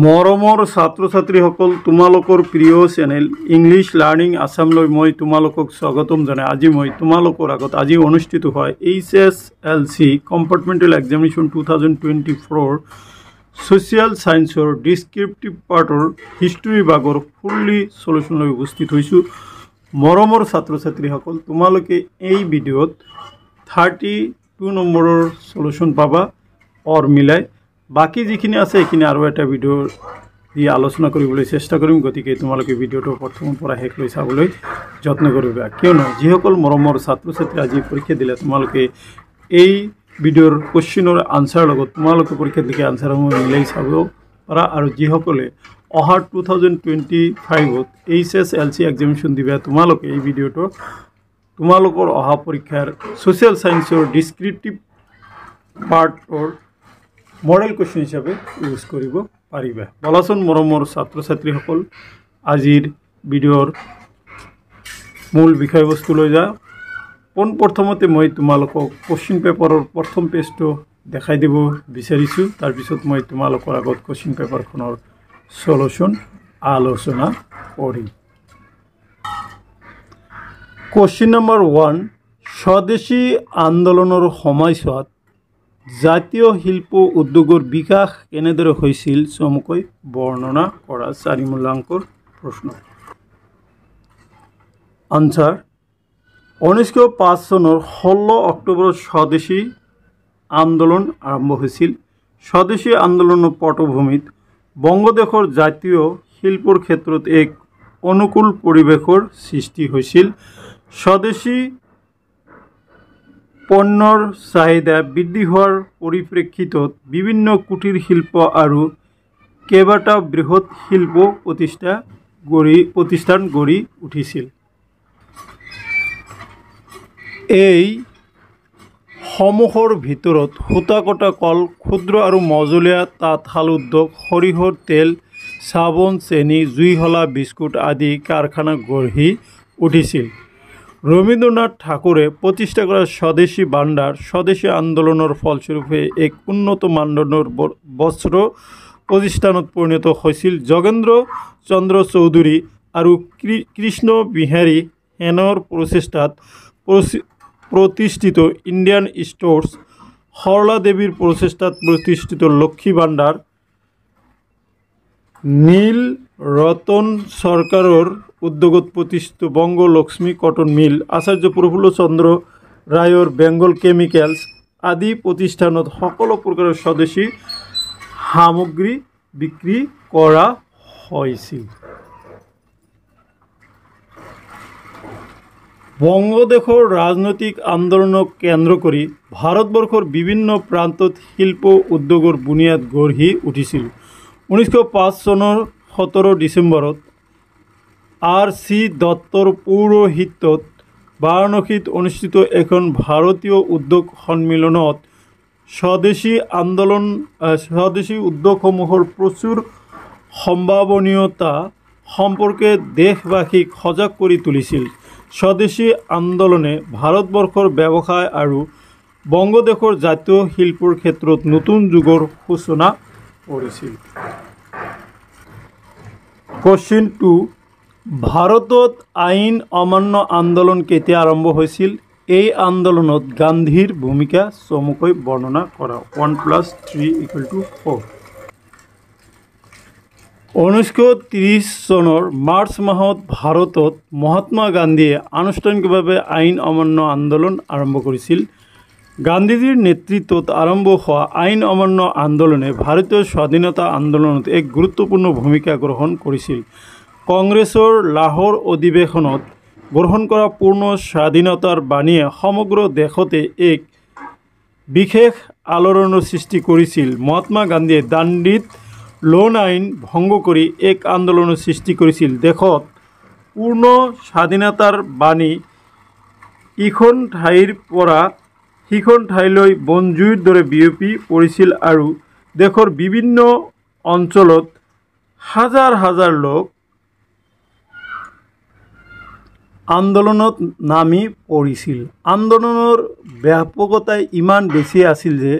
মৰমৰ ছাত্ৰ ছাত্ৰীসকল তোমালোকৰ প্ৰিয় চেনেল ইংলিছ লাৰ্ণিং আছামলৈ মই তোমালোকক স্বাগতম জনাই আজি মই তোমালোকৰ আগত আজি অনুষ্ঠিত হয় H S L C compartmental examination two thousand twenty four social ছায়েন্সৰ ডিছক্ৰিপটিভ পাৰ্টৰ হিষ্ট্ৰী বিভাগৰ ফুল্লি চলিউশ্যনলৈ উপস্থিত হৈছোঁ মৰমৰ ছাত্ৰ ছাত্ৰীসকল তোমালোকে এই ভিডিঅ'ত থাৰ্টি টু নম্বৰৰ চলিউশ্যন পাবা অৰ মিলাই বাকী যিখিনি আছে সেইখিনি আৰু এটা ভিডিঅ' দি আলোচনা কৰিবলৈ চেষ্টা কৰিম গতিকে তোমালোকে ভিডিঅ'টো প্ৰথমৰ পৰা শেষ লৈ চাবলৈ যত্ন কৰিবা কিয়নো যিসকল মৰমৰ ছাত্ৰ ছাত্ৰীয়ে আজি পৰীক্ষা দিলে তোমালোকে এই ভিডিঅ'ৰ কুৱেশ্যনৰ আনচাৰৰ লগত তোমালোকে পৰীক্ষাত লিখা আনচাৰসমূহ মিলাই চাব পাৰা আৰু যিসকলে অহা টু থাউজেণ্ড টুৱেণ্টি ফাইভত H S L C examination দিবা তোমালোকে এই ভিডিঅ'টো তোমালোকৰ অহা পৰীক্ষাৰ ছ'চিয়েল ছায়েন্সৰ ডিছক্ৰিপটিভ পাৰ্টৰ মডেল কুৱেশ্যন হিচাপে ইউজ কৰিব পাৰিবা বলাচোন মৰমৰ ছাত্ৰ ছাত্ৰীসকল আজিৰ ভিডিঅ'ৰ মূল বিষয়বস্তু লৈ যা পোন প্ৰথমতে মই তোমালোকক কুৱেশ্যন পেপাৰৰ প্ৰথম পেজটো দেখাই দিব বিচাৰিছোঁ তাৰপিছত মই তোমালোকৰ আগত কুৱেশ্যন পেপাৰখনৰ চলুচন আলোচনা কৰিম কুৱেশ্যন নম্বৰ ওৱান স্বদেশী আন্দোলনৰ সময়ছোৱাত জাতীয় শিল্প উদ্যোগৰ বিকাশ কেনেদৰে হৈছিল চমুকৈ বৰ্ণনা কৰা চাৰি মূল্যাংকৰ প্ৰশ্ন আনচাৰ ঊনৈছশ পাঁচ চনৰ ষোল্ল অক্টোবৰত স্বদেশী আন্দোলন আৰম্ভ হৈছিল স্বদেশী আন্দোলনৰ পটভূমিত বংগদেশৰ জাতীয় শিল্পৰ ক্ষেত্ৰত এক অনুকূল পৰিৱেশৰ সৃষ্টি হৈছিল স্বদেশী পণ্যৰ চাহিদা বৃদ্ধি হোৱাৰ পৰিপ্ৰেক্ষিতত বিভিন্ন কুটিৰ শিল্প আৰু কেইবাটাও বৃহৎ শিল্প প্ৰতিষ্ঠা গঢ়ি প্ৰতিষ্ঠান গঢ়ি উঠিছিল এই সমূহৰ ভিতৰত সূতা কটা কল ক্ষুদ্ৰ আৰু মজলীয়া তাঁতশাল উদ্যোগ সৰিয়হৰ তেল চাবোন চেনি জুইশলা বিস্কুট আদি কাৰখানা গঢ়ি উঠিছিল রবীন্দ্রনাথ ঠাকুরে প্রতিষ্ঠা করা স্বদেশী ভাণ্ডার স্বদেশী আন্দোলনের ফলস্বরূপে এক উন্নত মানদণ্ডর বস্ত্র প্রতিষ্ঠানত পরিণত হয়েছিল যোগেন্দ্র চন্দ্র চৌধুরী আর কৃষ্ণ বিহারী হেনৰ প্রচেষ্টাত প্রতিষ্ঠিত ইন্ডিয়ান স্টোর্স হরলা দেবীর প্রচেষ্টাত প্রতিষ্ঠিত লক্ষ্মী ভাণ্ডার নীল রতন সরকারের উদ্যোগত প্রতিষ্ঠিত বঙ্গ লক্ষ্মী কটন মিল আচার্য প্রফুল্লচন্দ্র রায়র বেঙ্গল কেমিক্যালস আদি প্রতিষ্ঠানত সকলো প্ৰকাৰৰ স্বদেশী সামগ্ৰী বিক্ৰী কৰা হৈছিল বংগদেশৰ ৰাজনৈতিক আন্দোলনক কেন্দ্ৰ কৰি ভাৰতবৰ্ষৰ বিভিন্ন প্ৰান্তত শিল্প উদ্যোগৰ বুনিয়াদ গঢ়ি উঠিছিল ঊনৈছশ পাঁচ চনৰ সোতৰ ডিচেম্বৰত আৰ চি দত্তৰ পৌৰহিত্যত বাৰাণসীত অনুষ্ঠিত এখন ভাৰতীয় উদ্যোগ সন্মিলনত স্বদেশী আন্দোলন স্বদেশী উদ্যোগসমূহৰ প্ৰচুৰ সম্ভাৱনীয়তা সম্পৰ্কে দেশবাসীক সজাগ কৰি তুলিছিল স্বদেশী আন্দোলনে ভাৰতবৰ্ষৰ ব্যৱসায় আৰু বংগদেশৰ জাতীয় শিল্পৰ ক্ষেত্ৰত নতুন যুগৰ সূচনা কৰিছিল কুৱেশ্যন টু ভাৰতত আইন অমান্য আন্দোলন কেতিয়া আৰম্ভ হৈছিল এই আন্দোলনত গান্ধীৰ ভূমিকা চমুকৈ বৰ্ণনা কৰা one plus three equal to four ঊনৈছশ ত্ৰিছ চনৰ মাৰ্চ মাহত ভাৰতত মহাত্মা গান্ধীয়ে আনুষ্ঠানিকভাৱে আইন অমান্য আন্দোলন আৰম্ভ কৰিছিল গান্ধীজীৰ নেতৃত্বত আৰম্ভ হোৱা আইন অমান্য আন্দোলনে ভাৰতীয় স্বাধীনতা আন্দোলনত এক গুৰুত্বপূৰ্ণ ভূমিকা গ্ৰহণ কৰিছিল কংগ্ৰেছৰ লাহোৰ অধিৱেশনত গ্ৰহণ কৰা পূৰ্ণ স্বাধীনতাৰ বাণীয়ে সমগ্ৰ দেশতে এক বিশেষ আলোড়নৰ সৃষ্টি কৰিছিল মহাত্মা গান্ধীয়ে দাণ্ডিত লোন আইন ভংগ কৰি এক আন্দোলনৰ সৃষ্টি কৰিছিল দেশত পূৰ্ণ স্বাধীনতাৰ বাণী ইখন ঠাইৰ পৰা সিখন ঠাইলৈ বনজুইৰ দৰে বিয়পি পৰিছিল আৰু দেশৰ বিভিন্ন অঞ্চলত হাজাৰ হাজাৰ লোক আন্দোলনত নামি পৰিছিল আন্দোলনৰ ব্যাপকতা ইমান বেছি আছিল যে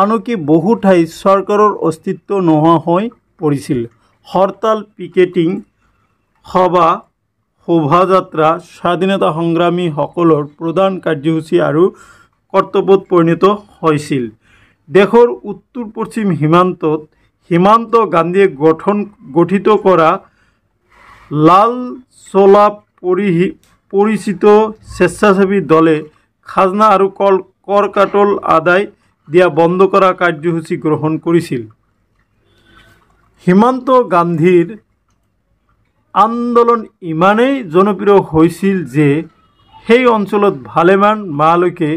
আনকি বহু ঠাই চৰকাৰৰ অস্তিত্ব নোহোৱা হৈ পৰিছিল হৰতাল পিকেটিং সভা শোভাযাত্ৰা স্বাধীনতা সংগ্ৰামীসকলৰ প্ৰধান কাৰ্যসূচী আৰু কৰ্তব্যত পৰিণত হৈছিল দেশৰ উত্তৰ পশ্চিম সীমান্তত সীমান্ত গান্ধীয়ে গঠন গঠিত কৰা লাল চলাপ পরিহি পরিচিত স্বেচ্ছাসেবী দলে খাজনা আৰু কল কৰ কাটল আদায় দিয়া বন্ধ কৰা কাৰ্যসূচী গ্ৰহণ কৰিছিল হিমান্ত গান্ধীৰ আন্দোলন ইমানেই জনপ্ৰিয় হৈছিল যে সেই অঞ্চলত ভালেমান মালৈকে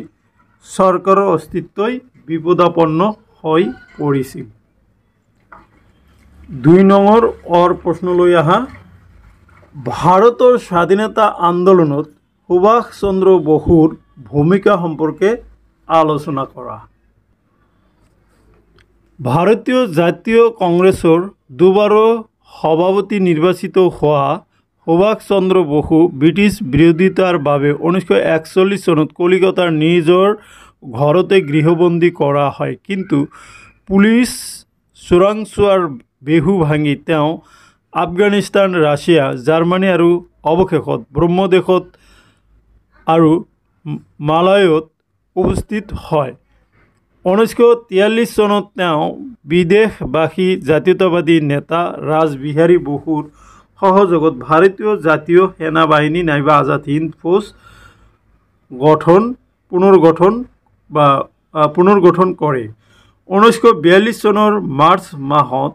চৰকাৰৰ অস্তিত্বই বিপদাপন্ন হৈ পৰিছিল দুই নম্বৰ অৰ প্ৰশ্নলৈ অহা ভারতের স্বাধীনতা আন্দোলনত সুভাষ চন্দ্ৰ বসুৰ ভূমিকা সম্পৰ্কে আলোচনা কৰা ভাৰতীয় জাতীয় কংগ্ৰেছৰ দুবাৰো সভাপতি নিৰ্বাচিত হোৱা সুভাষ চন্দ্ৰ বসু ব্ৰিটিছ বিৰোধিতাৰ বাবে ঊনৈছশ একচল্লিছ চনত কলিকতাৰ নিজৰ ঘৰতে গৃহবন্দী কৰা হয় কিন্তু পুলিচ চোৰাংচোৱাৰ বেহু ভাঙি তেওঁ আফগানিস্তান ৰাছিয়া জাৰ্মানী আৰু অৱশেষত ব্ৰহ্মদেশত আৰু মালয়ত উপস্থিত হয় ঊনৈছশ তিয়াল্লিছ চনত তেওঁ বিদেশবাসী জাতীয়তাবাদী নেতা ৰাজবিহাৰী বসুৰ সহযোগত ভাৰতীয় জাতীয় সেনাবাহিনী নাইবা আজাদ হিন্দ ফৌজ গঠন পুনৰ গঠন বা পুনৰ গঠন কৰে ঊনৈছশ বিয়াল্লিছ চনৰ মাৰ্চ মাহত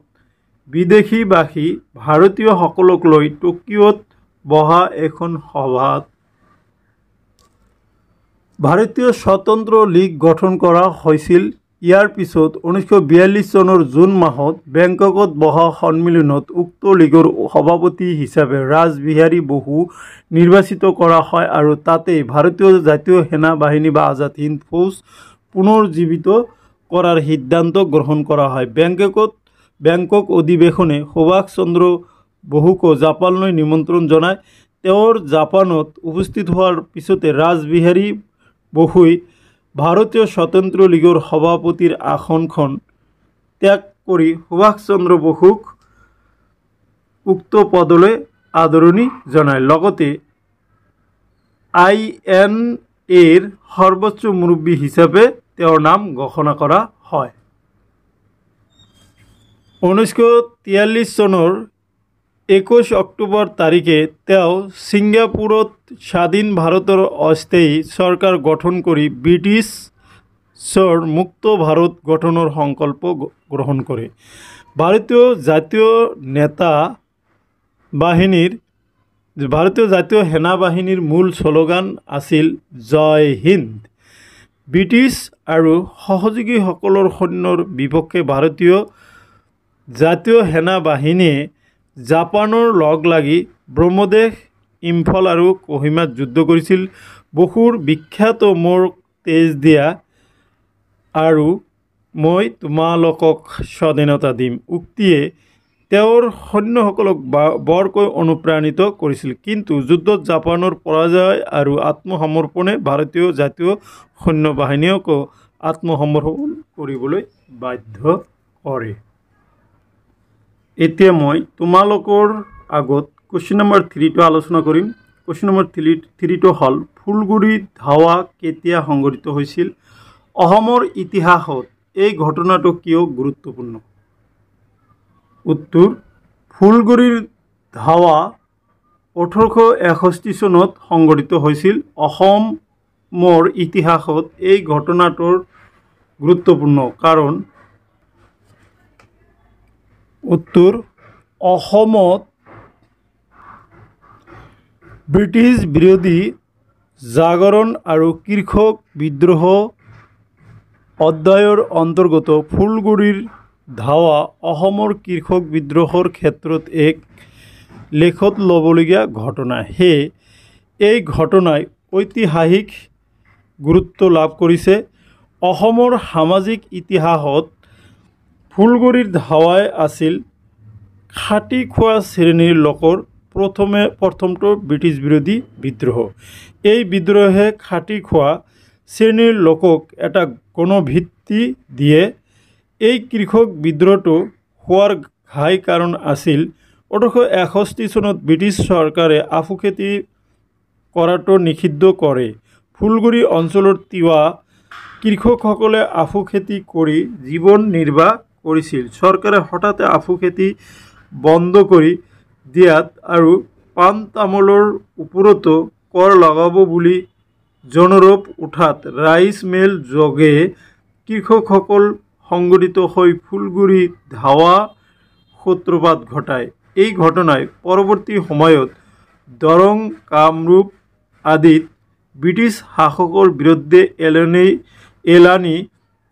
বিদেশীবাসী ভাৰতীয়সকলক লৈ টকিঅ'ত বহা এখন সভাত ভাৰতীয় স্বতন্ত্ৰ লীগ গঠন কৰা হৈছিল ইয়াৰ পিছত ঊনৈছশ বিয়াল্লিছ চনৰ জুন মাহত বেংককত বহা সন্মিলনত উক্ত লীগৰ সভাপতি হিচাপে ৰাজবিহাৰী বহু নিৰ্বাচিত কৰা হয় আৰু তাতেই ভাৰতীয় জাতীয় সেনা বাহিনী বা আজাদ হিন্দ ফৌজ পুনৰ জীৱিত কৰাৰ সিদ্ধান্ত গ্ৰহণ কৰা হয় বেংককত ব্যাংকক অধিবেশনে সুভাষ চন্দ্র বহুকো জাপানলৈ নিমন্ত্ৰণ জনায় তেওঁৰ জাপানত উপস্থিত হোৱাৰ পিছতে ৰাজবিহাৰী বসুই ভাৰতীয় স্বতন্ত্ৰ লীগৰ সভাপতিৰ আসনখন ত্যাগ কৰি সুভাষ চন্দ্ৰ বসুক উক্ত পদলৈ আদৰণি জনায় লগতে আই এন এৰ সৰ্বোচ্চ মুৰব্বী হিচাপে তেওঁৰ নাম ঘোষণা কৰা হয় ঊনৈছশ তিয়াল্লিছ চনৰ একৈছ অক্টোবৰ তাৰিখে তেওঁ ছিংগাপুৰত স্বাধীন ভাৰতৰ অস্থায়ী চৰকাৰ গঠন কৰি ব্ৰিটিছৰ মুক্ত ভাৰত গঠনৰ সংকল্প গ্ৰহণ কৰে ভাৰতীয় জাতীয় নেতা বাহিনীৰ ভাৰতীয় জাতীয় সেনাবাহিনীৰ মূল শ্লোগান আছিল জয় হিন্দ ব্ৰিটিছ আৰু সহযোগীসকলৰ সৈন্যৰ বিপক্ষে ভাৰতীয় জাতীয় সেনা বাহিনীয়ে জাপানৰ লগ লাগি ব্ৰহ্মদেশ ইম্ফল আৰু কহিমাত যুদ্ধ কৰিছিল বহুৰ বিখ্যাত মোৰ তেজ দিয়া আৰু মই তোমালোকক স্বাধীনতা দিম উক্তিয়ে তেওঁৰ সৈন্যসকলক বৰকৈ অনুপ্ৰাণিত কৰিছিল কিন্তু যুদ্ধত জাপানৰ পৰাজয় আৰু আত্মসমৰ্পণে ভাৰতীয় জাতীয় সৈন্য সৈন্যবাহিনীকো আত্মসমৰ্পণ কৰিবলৈ বাধ্য কৰে এতিয়া মই তোমালোকৰ আগত কুৱেশ্যন নম্বৰ থ্ৰীটো আলোচনা কৰিম কুৱেশ্যন নম্বৰ থ্ৰী থ্ৰীটো হ'ল ফুলগুৰি ধাৱা কেতিয়া সংঘটিত হৈছিল অসমৰ ইতিহাসত এই ঘটনাটো কিয় গুৰুত্বপূৰ্ণ উত্তৰ ফুলগুৰিৰ ধাৱা ওঠৰশ এষষ্ঠি চনত সংঘটিত হৈছিল অসমৰ ইতিহাসত এই ঘটনাটোৰ গুৰুত্বপূৰ্ণ কাৰণ উত্তর অসমত ব্ৰিটিছ বিৰোধী জাগৰণ আৰু কৃষক বিদ্ৰোহ অধ্যায়ৰ অন্তৰ্গত ফুলগুৰিৰ ধাৱা অসমৰ কৃষক বিদ্ৰোহৰ ক্ষেত্ৰত এক লেখত ল'বলগীয়া ঘটনা সেয়ে এই ঘটনাই ঐতিহাসিক গুৰুত্ব লাভ কৰিছে অসমৰ সামাজিক ইতিহাসত ফুলগুৰিৰ ধাৱাই আছিল খাটি খোৱা শ্ৰেণীৰ লোকৰ প্ৰথমে প্ৰথমটো ব্ৰিটিছ বিৰোধী বিদ্ৰোহ এই বিদ্ৰোহে খাটি খোৱা শ্ৰেণীৰ লোকক এটা গণভিত্তি দিয়ে এই কৃষক বিদ্ৰোহটো হোৱাৰ ঘাই কাৰণ আছিল ওঠৰশ এষষ্ঠি চনত ব্ৰিটিছ চৰকাৰে আফু খেতি কৰাটো নিষিদ্ধ কৰে ফুলগুৰি অঞ্চলৰ তিৱা কৃষকসকলে আফু খেতি কৰি জীৱন নিৰ্বাহ কৰিছিল চৰকাৰে হঠাতে আফু খেতি বন্ধ কৰি দিয়াত আৰু পাণ তামোলৰ ওপৰতো কৰ লগাব বুলি জনৰূপ উঠাত ৰাইচ মিল যোগে কৃষকসকল সংগঠিত হৈ ফুলগুৰি ধাৱা সূত্ৰপাত ঘটায় এই ঘটনাই পৰৱৰ্তী সময়ত দৰং কামৰূপ আদিত ব্ৰিটিছ শাসকৰ বিৰুদ্ধে এলনি এলানি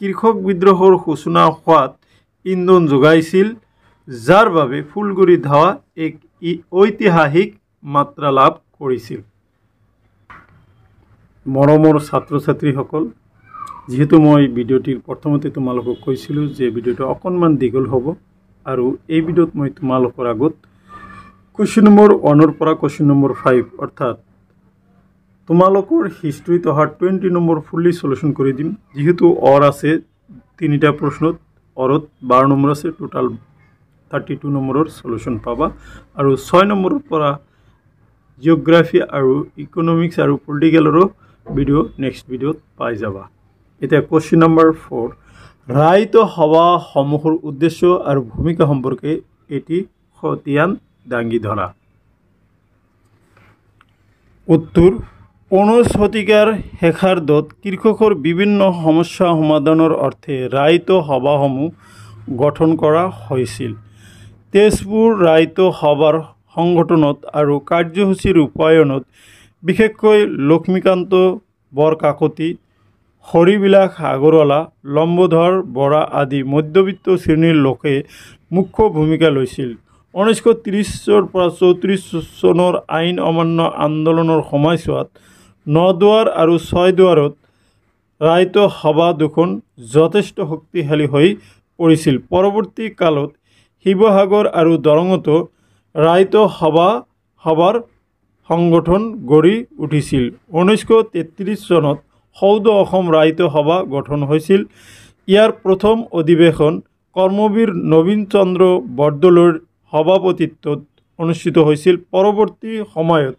কৃষক বিদ্ৰোহৰ সূচনা হোৱাত ইন্ধন যোগাইছিল যাৰ বাবে ফুলগুৰি ধোৱা এক ঐতিহাসিক মাত্ৰা লাভ কৰিছিল মৰমৰ ছাত্ৰ ছাত্ৰীসকল যিহেতু মই ভিডিঅ'টিৰ প্ৰথমতে তোমালোকক কৈছিলোঁ যে ভিডিঅ'টো অকণমান দীঘল হ'ব আৰু এই ভিডিঅ'ত মই তোমালোকৰ আগত কুৱেশ্যন নম্বৰ ওৱানৰ পৰা কুৱেশ্যন নম্বৰ ফাইভ অৰ্থাৎ তোমালোকৰ হিষ্ট্ৰীত অহা টুৱেণ্টি নম্বৰ ফুল্লি চলিউশ্যন কৰি দিম যিহেতু অৰ আছে তিনিটা প্ৰশ্নত অৰত বাৰ নম্বৰ আছে টোটাল থাৰ্টি টু নম্বৰৰ চলিউশ্যন পাবা আৰু ছয় নম্বৰৰ পৰা জিঅ'গ্ৰাফি আৰু ইকনমিক্স আৰু পলিটিকেলৰো ভিডিঅ' নেক্সট ভিডিঅ'ত পাই যাবা এতিয়া কুৱেশ্যন নম্বৰ ফ'ৰ ৰাইত সভাসমূহৰ উদ্দেশ্য আৰু ভূমিকা সম্পৰ্কে এটি খতিয়ান দাঙি ধৰা উত্তৰ ঊনৈশ শতিকাৰ শেষাৰ্ধত কৃষকৰ বিভিন্ন সমস্যা সমাধানৰ অৰ্থে ৰাইত সভাসমূহ গঠন কৰা হৈছিল তেজপুৰ ৰাইত সভাৰ সংগঠনত আৰু কাৰ্যসূচী ৰূপায়ণত বিশেষকৈ লক্ষ্মীকান্ত বৰকাকতি হৰিবিলাস আগৰৱালা লম্বধৰ বৰা আদি মধ্যবিত্ত শ্ৰেণীৰ লোকে মুখ্য ভূমিকা লৈছিল ঊনৈছশ ত্ৰিছৰ পৰা চৌত্ৰিছ চনৰ আইন অমান্য আন্দোলনৰ সময়ছোৱাত ন দুৱাৰ আৰু ছয় দুৱাৰত ৰাইত সভা দুখন যথেষ্ট শক্তিশালী হৈ পৰিছিল পৰৱৰ্তী কালত শিৱসাগৰ আৰু দৰঙতো ৰাইত সভা সভাৰ সংগঠন গঢ়ি উঠিছিল ঊনৈছশ তেত্ৰিছ চনত সৌদ অসম ৰাইত সভা গঠন হৈছিল ইয়াৰ প্ৰথম অধিৱেশন কৰ্মবীৰ নবীন চন্দ্ৰ বৰদলৈৰ সভাপতিত্বত অনুষ্ঠিত হৈছিল পৰৱৰ্তী সময়ত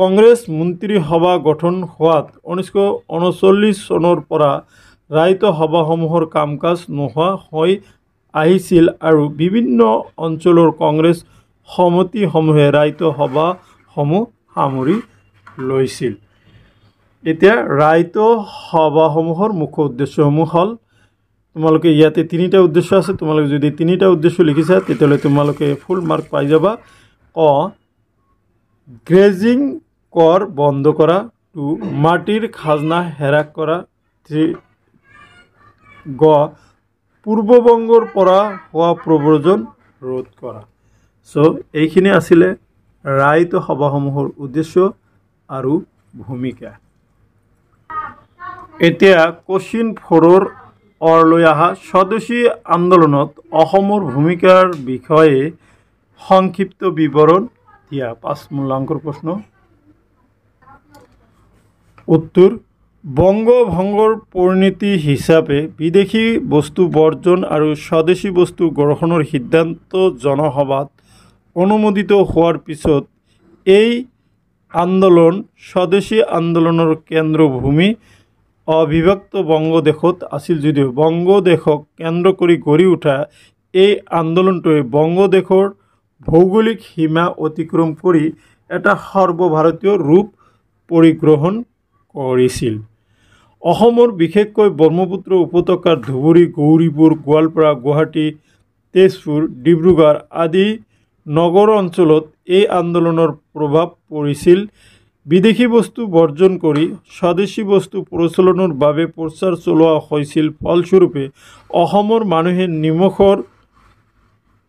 কংগ্ৰেছ মন্ত্ৰীসভা গঠন হোৱাত ঊনৈছশ ঊনচল্লিছ চনৰ পৰা সভাসমূহৰ কাম কাজ নোহোৱা হৈ আহিছিল আৰু বিভিন্ন অঞ্চলৰ কংগ্ৰেছ সমিতিসমূহে সভাসমূহ সামৰি লৈছিল এতিয়া সভাসমূহৰ মুখ্য উদ্দেশ্যসমূহ হ'ল তোমালোকে ইয়াতে তিনিটা উদ্দেশ্য আছে তোমালোকে যদি তিনিটা উদ্দেশ্য লিখিছা তেতিয়াহ'লে তোমালোকে ফুল মাৰ্ক পাই যাবা ক গ্ৰেজিং কর বন্ধ করা টু মাটির খাজনা হেরাক করা থ্রি গ পূর্ববঙ্গর পৰা হোৱা প্ৰব্ৰজন ৰোধ কৰা চ' এইখিনি আছিলে ৰাইত সভাসমূহৰ উদ্দেশ্য আৰু ভূমিকা এতিয়া কোচিন ফ'ৰৰ অৰলৈ অহা স্বদেশী আন্দোলনত অসমৰ ভূমিকাৰ বিষয়ে সংক্ষিপ্ত বিৱৰণ দিয়া পাঁচ মূল্যাংকৰ প্ৰশ্ন উত্তর বঙ্গভঙ্গর পরিণতি হিচাপে বিদেশী বস্তু বৰ্জন আৰু স্বদেশী বস্তু গ্ৰহণৰ সিদ্ধান্ত জনসভাত অনুমোদিত হোৱাৰ পিছত এই আন্দোলন স্বদেশী আন্দোলনৰ কেন্দ্ৰভূমি অবিভক্ত বংগদেশত আছিল যদিও বংগদেশক কেন্দ্ৰ কৰি গঢ়ি উঠা এই আন্দোলনটোৱে বংগদেশৰ ভৌগোলিক সীমা অতিক্ৰম কৰি এটা সৰ্বভাৰতীয় ৰূপ পৰিগ্ৰহণ কৰিছিল অসমৰ বিশেষকৈ ব্ৰহ্মপুত্ৰ উপত্যকাৰ ধুবুৰী গৌৰীপুৰ গোৱালপাৰা গুৱাহাটী তেজপুৰ ডিব্ৰুগড় আদি নগৰ অঞ্চলত এই আন্দোলনৰ প্ৰভাৱ পৰিছিল বিদেশী বস্তু বৰ্জন কৰি স্বদেশী বস্তু প্ৰচলনৰ বাবে প্ৰচাৰ চলোৱা হৈছিল ফলস্বৰূপে অসমৰ মানুহে নিমখৰ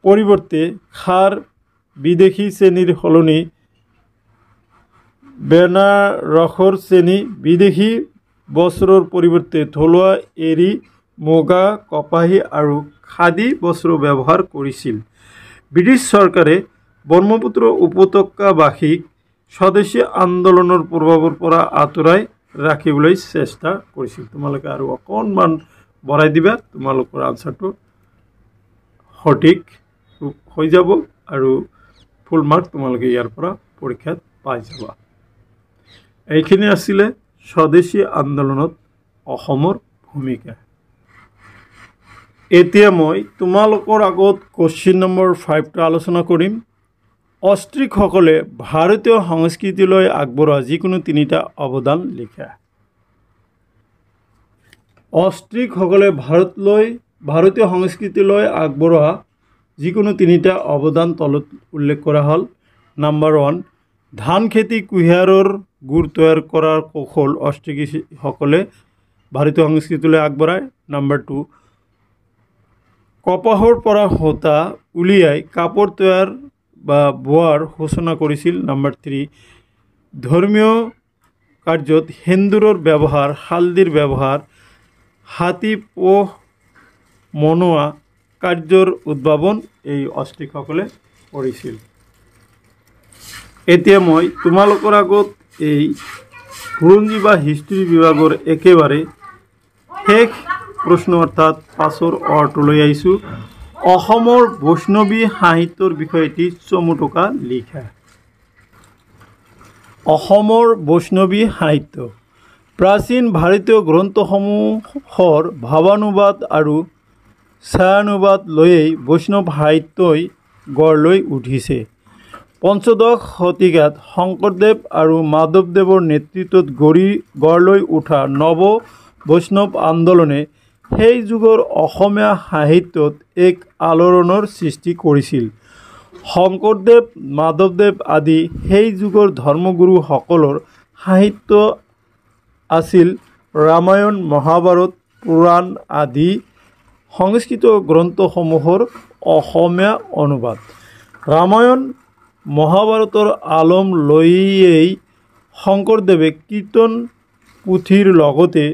পৰিৱৰ্তে খাৰ বিদেশী শ্ৰেণীৰ সলনি বেনারসর শ্রেণী বিদেশী বস্ত্রর পরিবর্তে থলুয়া এরি মুগা কপাহী আর খাদি বস্ত্র ব্যবহার করেছিল ব্রিটিশ সরকারে ব্রহ্মপুত্র উপত্যকাবাসীক স্বদেশী আন্দোলনের প্রভাবের পৰা আঁতৰাই ৰাখবলে চেষ্টা কৰেছিল তোমালে আৰ অকনমান বড়াই দিবা তোমালোকৰ আনসাৰটা সঠিক হৈ যাব আৰু ফুল মাৰ্ক তোমালে ইয়াৰপা পৰীক্ষাত পাই যাবা এইখিনি আছিলে স্বদেশী আন্দোলনত অসমৰ ভূমিকা এতিয়া মই তোমালোকৰ আগত কুৱেশ্যন নম্বৰ ফাইভটো আলোচনা কৰিম অষ্ট্ৰিকসকলে ভাৰতীয় সংস্কৃতিলৈ আগবঢ়োৱা যিকোনো তিনিটা অৱদান লিখা অষ্ট্ৰিকসকলে ভাৰতলৈ ভাৰতীয় সংস্কৃতিলৈ আগবঢ়োৱা যিকোনো তিনিটা অৱদান তলত উল্লেখ কৰা হ'ল নাম্বাৰ ওৱান ধান খেতি কুঁহিয়াৰৰ গুড় তৈয়ার করার কৌশল অষ্টিকি সকলে ভারতীয় সংস্কৃতিলৈ আগবঢ়ায় নাম্বাৰ টু কপাহৰ পৰা সূতা উলিয়াই কাপোৰ তৈয়াৰ বা বোৱাৰ সূচনা কৰিছিল নাম্বাৰ থ্ৰী ধৰ্মীয় কাৰ্যত সেন্দুৰৰ ব্যৱহাৰ হালদিৰ ব্যৱহাৰ হাতী পোহ মনোৱা কাৰ্যৰ উদ্ভাৱন এই অষ্টিকসকলে কৰিছিল এতিয়া মই তোমালোকৰ আগত এই বুৰঞ্জী বা হিষ্ট্ৰী বিভাগৰ একেবাৰে শেষ প্ৰশ্ন অৰ্থাৎ পাছৰ অৰ্থ লৈ আহিছোঁ অসমৰ বৈষ্ণৱী সাহিত্যৰ বিষয়টি চমু টকা লিখা অসমৰ বৈষ্ণৱী সাহিত্য প্ৰাচীন ভাৰতীয় গ্ৰন্থসমূহৰ ভাৱানুবাদ আৰু ছায়ানুবাদ লৈয়েই বৈষ্ণৱ সাহিত্যই গঢ় লৈ উঠিছে পঞ্চদশ শতিকাত শংকৰদেৱ আৰু মাধৱদেৱৰ নেতৃত্বত গঢ়ি গঢ় লৈ উঠা নৱ বৈষ্ণৱ আন্দোলনে সেই যুগৰ অসমীয়া সাহিত্যত এক আলোড়নৰ সৃষ্টি কৰিছিল শংকৰদেৱ মাধৱদেৱ আদি সেই যুগৰ ধৰ্মগুৰুসকলৰ সাহিত্য আছিল ৰামায়ণ মহাভাৰত পুৰাণ আদি সংস্কৃত গ্ৰন্থসমূহৰ অসমীয়া অনুবাদ ৰামায়ণ মহাভাৰতৰ আলম লৈয়েই শংকৰদেৱে কীৰ্তন পুথিৰ লগতে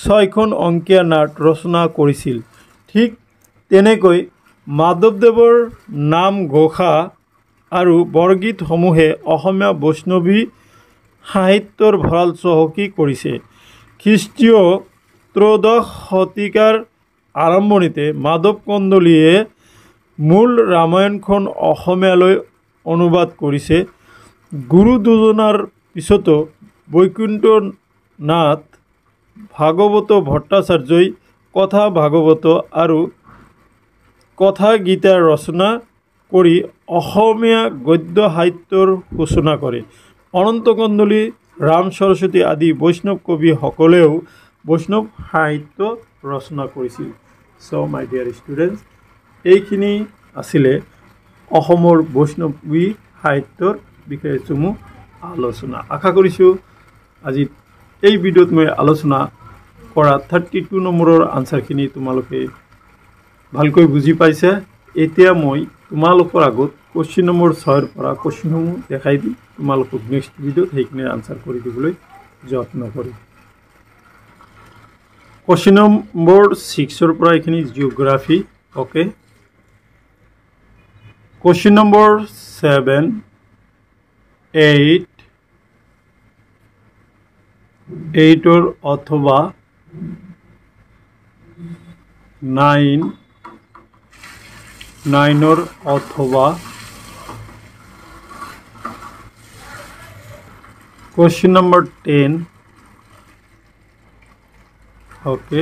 ছয়খন অংকীয়া নাট ৰচনা কৰিছিল ঠিক তেনেকৈ মাধৱদেৱৰ নাম ঘোষা আৰু বৰগীতসমূহে অসমীয়া বৈষ্ণৱী সাহিত্যৰ ভঁৰাল চহকী কৰিছে খ্ৰীষ্টীয় ত্ৰদশ শতিকাৰ আৰম্ভণিতে মাধৱ কন্দলীয়ে মূল ৰামায়ণখন অসমীয়ালৈ অনুবাদ কৰিছে গুৰু দুজনাৰ পিছতো বৈকুণ্ঠ নাথ ভাগৱত ভট্টাচাৰ্যই কথা ভাগৱত আৰু কথা গীতা ৰচনা কৰি অসমীয়া গদ্য সাহিত্যৰ সূচনা কৰে অনন্ত অনন্তকন্দলী ৰাম সৰস্বতী আদি বৈষ্ণৱ কবিসকলেও বৈষ্ণৱ সাহিত্য ৰচনা কৰিছিল চ' মাই ডিয়াৰ ষ্টুডেণ্টছ এইখিনি আছিলে অসমৰ বৈষ্ণৱী সাহিত্যৰ বিষয়ে চমু আলোচনা আশা কৰিছোঁ আজি এই ভিডিঅ'ত মই আলোচনা কৰা থাৰ্টি টু নম্বৰৰ আনচাৰখিনি তোমালোকে ভালকৈ বুজি পাইছে এতিয়া মই তোমালোকৰ আগত কুৱেশ্যন নম্বৰ ছয়ৰ পৰা কুৱেশ্যনসমূহ দেখাই দিম তোমালোকক নেক্সট ভিডিঅ'ত সেইখিনি আনচাৰ কৰি দিবলৈ যত্ন কৰিম কুৱেশ্যন নম্বৰ ছিক্সৰ পৰা এইখিনি geography okay question number seven eight এইটর অথবা নাইন নাইনর অথবা question number ten okay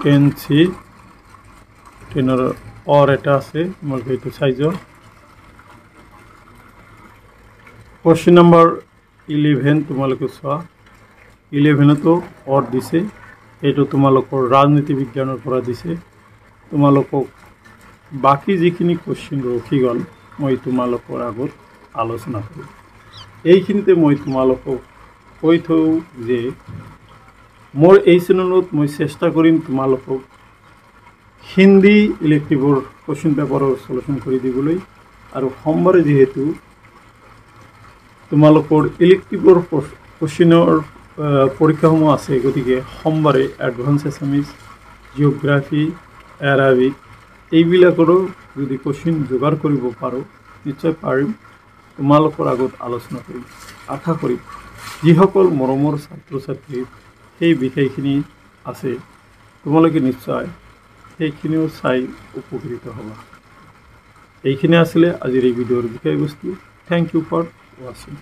ten C টেনের অৰ এটা আছে মানে এটা সাইজৰ কোশ্চেন নাম্বাৰ 11 তোমালোকে সোয়া 11 তো অৰ দিছে এটা তোমালোকৰ ৰাজনীতি বিজ্ঞানৰ পৰা দিছে তোমালোকক বাকি যিখিনি কোশ্চেন ৰখি গল মই তোমালোকৰ আগত আলোচনা কৰিম এইখিনিতে মই তোমালোকক কৈ থওঁ যে মোৰ এই চেনেলত মই চেষ্টা কৰিম তোমালোকক হিন্দী ইলেক্টিভৰ কুৱেশ্যন পেপাৰৰ চলুচন কৰি দিবলৈ আৰু সোমবাৰে যিহেতু তোমালোকৰ ইলেক্টিভৰ কুৱেশ্যনৰ পৰীক্ষাসমূহ আছে গতিকে সোমবাৰে এডভান্স এছামিজ জিঅ'গ্ৰাফি এৰাবিক এইবিলাকৰো যদি কুৱেশ্যন যোগাৰ কৰিব পাৰোঁ নিশ্চয় পাৰিম তোমালোকৰ আগত আলোচনা কৰিম আশা কৰিম যিসকল মৰমৰ ছাত্ৰ ছাত্ৰী সেই বিষয়খিনি আছে তোমালোকে নিশ্চয় সেইখিনিও চাই উপকৃত হ'বা এইখিনি আছিলে আজিৰ এই ভিডিঅ'ৰ বিষয়বস্তু থেংক ইউ ফৰ ৱাচিং